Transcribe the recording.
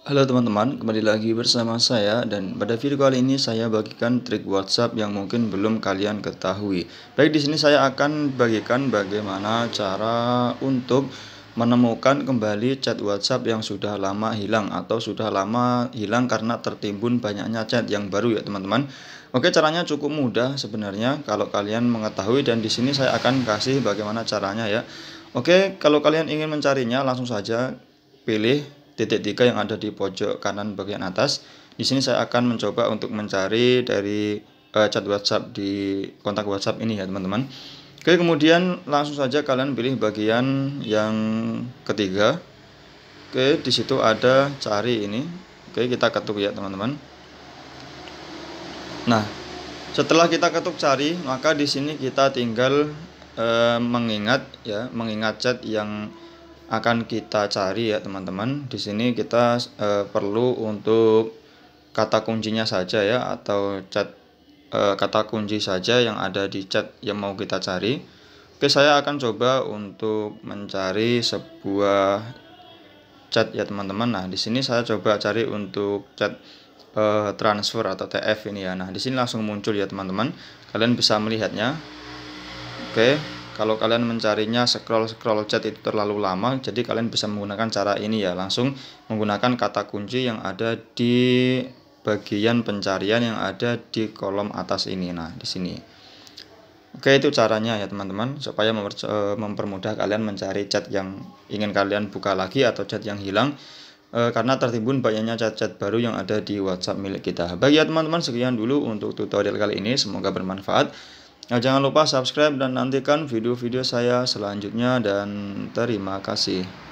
Halo teman-teman, kembali lagi bersama saya dan pada video kali ini saya bagikan trik WhatsApp yang mungkin belum kalian ketahui. Baik di sini saya akan bagikan bagaimana cara untuk menemukan kembali chat WhatsApp yang sudah lama hilang atau sudah lama hilang karena tertimbun banyaknya chat yang baru ya teman-teman. Oke, caranya cukup mudah sebenarnya kalau kalian mengetahui dan di sini saya akan kasih bagaimana caranya ya. Oke, kalau kalian ingin mencarinya langsung saja pilih titik tiga yang ada di pojok kanan bagian atas. Di sini saya akan mencoba untuk mencari dari uh, chat WhatsApp di kontak WhatsApp ini ya teman-teman. Oke, kemudian langsung saja kalian pilih bagian yang ketiga. Oke, di situ ada cari ini. Oke, kita ketuk ya teman-teman. Nah, setelah kita ketuk cari, maka di sini kita tinggal uh, mengingat ya, mengingat chat yang akan kita cari ya teman-teman. Di sini kita e, perlu untuk kata kuncinya saja ya atau chat e, kata kunci saja yang ada di chat yang mau kita cari. Oke, saya akan coba untuk mencari sebuah chat ya teman-teman. Nah, di sini saya coba cari untuk chat e, transfer atau TF ini ya. Nah, di sini langsung muncul ya teman-teman. Kalian bisa melihatnya. Oke kalau kalian mencarinya scroll-scroll chat itu terlalu lama jadi kalian bisa menggunakan cara ini ya langsung menggunakan kata kunci yang ada di bagian pencarian yang ada di kolom atas ini nah di sini Oke itu caranya ya teman-teman supaya e, mempermudah kalian mencari chat yang ingin kalian buka lagi atau chat yang hilang e, karena tertimbun banyaknya chat-chat baru yang ada di WhatsApp milik kita. Baik ya teman-teman sekian dulu untuk tutorial kali ini semoga bermanfaat. Nah, jangan lupa subscribe dan nantikan video-video saya selanjutnya dan terima kasih.